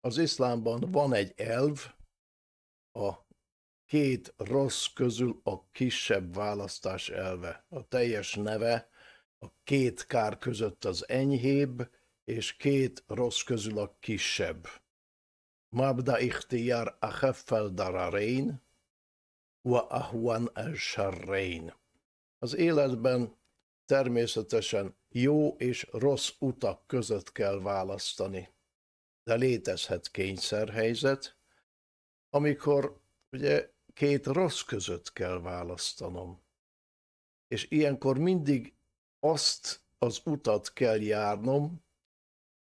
az iszlámban van egy elv, a két rossz közül a kisebb választás elve. A teljes neve a két kár között az enyhébb, és két rossz közül a kisebb. Mabda ihtiyar aheffel dararein, wa ahwan el sharrein. Az életben természetesen jó és rossz utak között kell választani de létezhet kényszerhelyzet, amikor ugye két rossz között kell választanom. És ilyenkor mindig azt az utat kell járnom,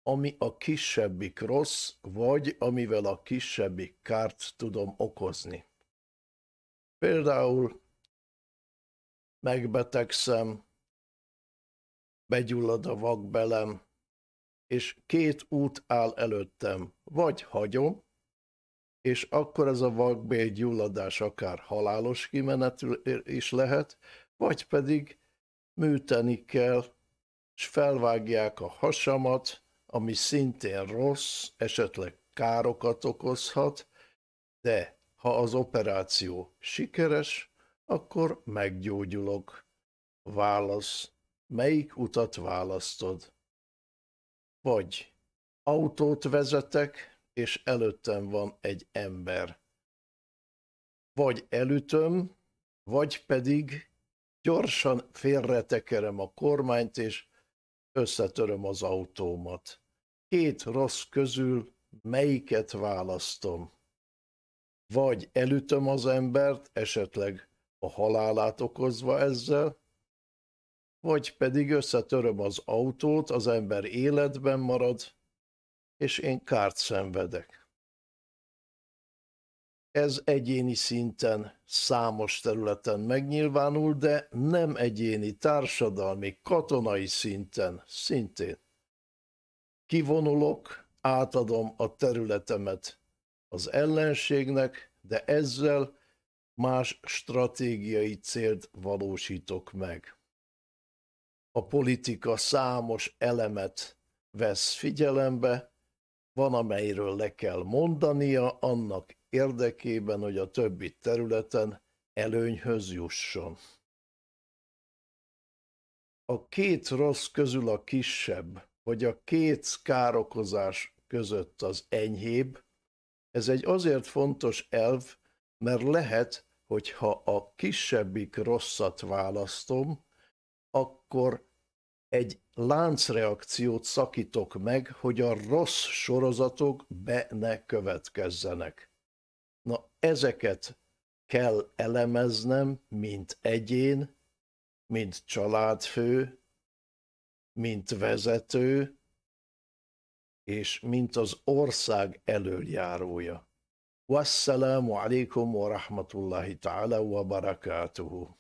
ami a kisebbik rossz, vagy amivel a kisebbik kárt tudom okozni. Például megbetegszem, begyullad a vakbelem, és két út áll előttem. Vagy hagyom, és akkor ez a gyulladás akár halálos kimenetül is lehet, vagy pedig műteni kell, és felvágják a hasamat, ami szintén rossz, esetleg károkat okozhat, de ha az operáció sikeres, akkor meggyógyulok. Válasz. Melyik utat választod? Vagy autót vezetek, és előttem van egy ember. Vagy elütöm, vagy pedig gyorsan félretekerem a kormányt, és összetöröm az autómat. Két rossz közül melyiket választom? Vagy elütöm az embert, esetleg a halálát okozva ezzel, vagy pedig összetöröm az autót, az ember életben marad, és én kárt szenvedek. Ez egyéni szinten számos területen megnyilvánul, de nem egyéni, társadalmi, katonai szinten szintén. Kivonulok, átadom a területemet az ellenségnek, de ezzel más stratégiai célt valósítok meg a politika számos elemet vesz figyelembe, van amelyről le kell mondania annak érdekében, hogy a többi területen előnyhöz jusson. A két rossz közül a kisebb, vagy a két károkozás között az enyhébb, ez egy azért fontos elv, mert lehet, hogy ha a kisebbik rosszat választom, akkor egy láncreakciót szakítok meg, hogy a rossz sorozatok be ne következzenek. Na, ezeket kell elemeznem, mint egyén, mint családfő, mint vezető, és mint az ország elöljárója. Wassalamu alaikum wa rahmatullahi ta'ala wa barakatuhu.